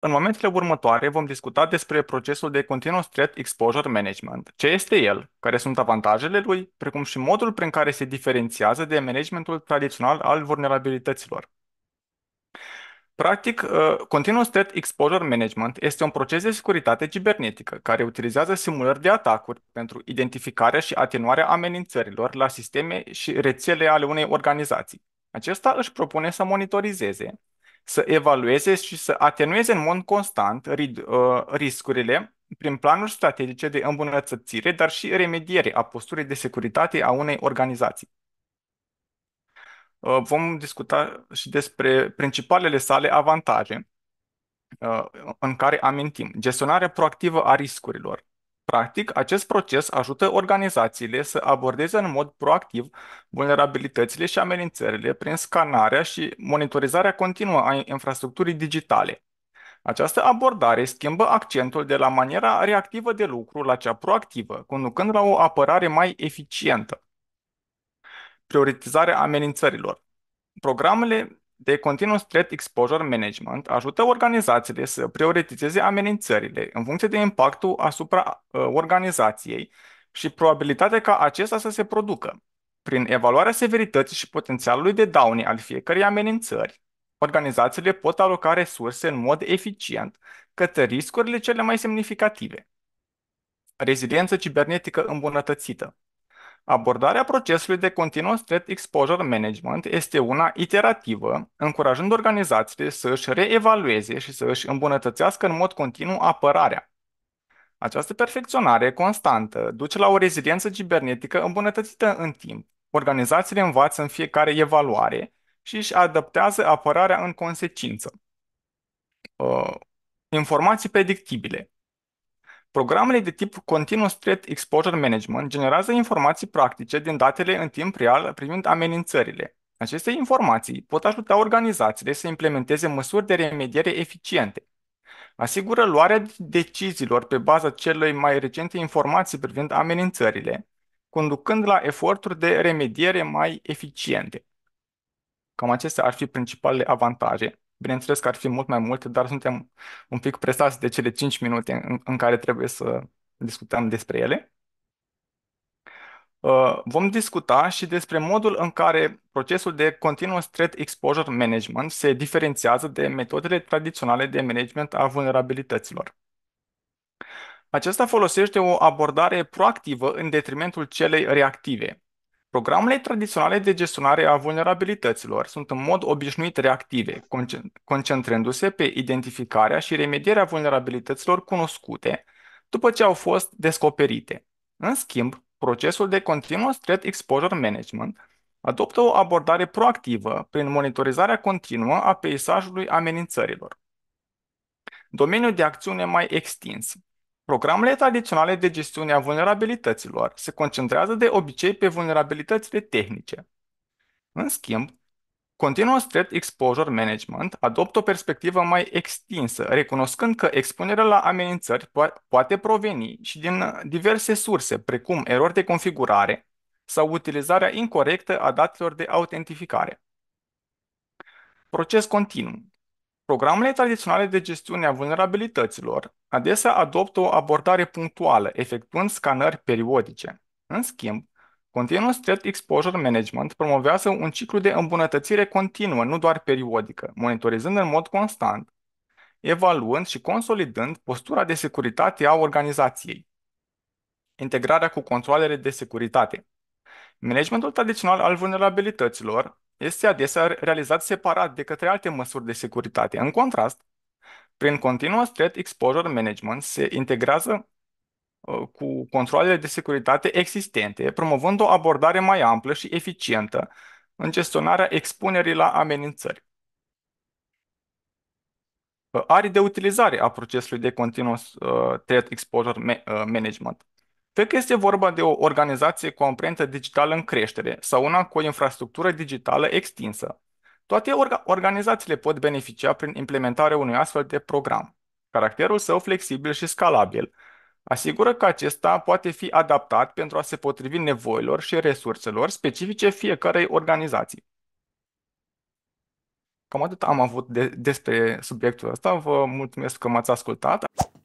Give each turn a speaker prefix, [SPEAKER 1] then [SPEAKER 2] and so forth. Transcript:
[SPEAKER 1] În momentele următoare vom discuta despre procesul de Continuous Threat Exposure Management, ce este el, care sunt avantajele lui, precum și modul prin care se diferențiază de managementul tradițional al vulnerabilităților. Practic, uh, Continuous Threat Exposure Management este un proces de securitate cibernetică care utilizează simulări de atacuri pentru identificarea și atenuarea amenințărilor la sisteme și rețele ale unei organizații. Acesta își propune să monitorizeze, să evalueze și să atenueze în mod constant uh, riscurile prin planuri strategice de îmbunătățire, dar și remediere a posturii de securitate a unei organizații. Uh, vom discuta și despre principalele sale avantaje uh, în care amintim gestionarea proactivă a riscurilor, Practic, acest proces ajută organizațiile să abordeze în mod proactiv vulnerabilitățile și amenințările prin scanarea și monitorizarea continuă a infrastructurii digitale. Această abordare schimbă accentul de la maniera reactivă de lucru la cea proactivă, conducând la o apărare mai eficientă. Prioritizarea amenințărilor. Programele de Continuous Threat Exposure Management ajută organizațiile să prioritizeze amenințările în funcție de impactul asupra ă, organizației și probabilitatea ca acesta să se producă. Prin evaluarea severității și potențialului de daune al fiecărei amenințări, organizațiile pot aloca resurse în mod eficient către riscurile cele mai semnificative. Reziliență cibernetică îmbunătățită Abordarea procesului de Continuous Threat Exposure Management este una iterativă, încurajând organizațiile să își reevalueze și să își îmbunătățească în mod continuu apărarea. Această perfecționare constantă duce la o reziliență cibernetică îmbunătățită în timp. Organizațiile învață în fiecare evaluare și își adaptează apărarea în consecință. Uh, informații predictibile Programele de tip Continuous Threat Exposure Management generează informații practice din datele în timp real privind amenințările. Aceste informații pot ajuta organizațiile să implementeze măsuri de remediere eficiente. Asigură luarea deciziilor pe baza celei mai recente informații privind amenințările, conducând la eforturi de remediere mai eficiente. Cam acestea ar fi principalele avantaje. Bineînțeles că ar fi mult mai multe, dar suntem un pic presați de cele 5 minute în, în care trebuie să discutăm despre ele. Uh, vom discuta și despre modul în care procesul de Continuous Threat Exposure Management se diferențiază de metodele tradiționale de management a vulnerabilităților. Acesta folosește o abordare proactivă în detrimentul celei reactive, Programele tradiționale de gestionare a vulnerabilităților sunt în mod obișnuit reactive, concentrându-se pe identificarea și remedierea vulnerabilităților cunoscute după ce au fost descoperite. În schimb, procesul de Continuous Threat Exposure Management adoptă o abordare proactivă prin monitorizarea continuă a peisajului amenințărilor. Domeniul de acțiune mai extins Programele tradiționale de gestiune a vulnerabilităților se concentrează de obicei pe vulnerabilitățile tehnice. În schimb, Continuous Threat Exposure Management adoptă o perspectivă mai extinsă, recunoscând că expunerea la amenințări poate proveni și din diverse surse, precum erori de configurare sau utilizarea incorrectă a datelor de autentificare. Proces continuu. Programele tradiționale de gestiune a vulnerabilităților adesea adoptă o abordare punctuală, efectuând scanări periodice. În schimb, Continuous Threat Exposure Management promovează un ciclu de îmbunătățire continuă, nu doar periodică, monitorizând în mod constant, evaluând și consolidând postura de securitate a organizației. Integrarea cu controlele de securitate. Managementul tradițional al vulnerabilităților este adesea realizat separat de către alte măsuri de securitate. În contrast, prin Continuous Threat Exposure Management se integrează ă, cu controlele de securitate existente, promovând o abordare mai amplă și eficientă în gestionarea expunerii la amenințări. Ă, are de utilizare a procesului de Continuous ă, Threat Exposure Management fie că este vorba de o organizație cu o amprentă digitală în creștere sau una cu o infrastructură digitală extinsă, toate orga- organizațiile pot beneficia prin implementarea unui astfel de program. Caracterul său flexibil și scalabil asigură că acesta poate fi adaptat pentru a se potrivi nevoilor și resurselor specifice fiecarei organizații. Cam atât am avut de- despre subiectul ăsta. Vă mulțumesc că m-ați ascultat.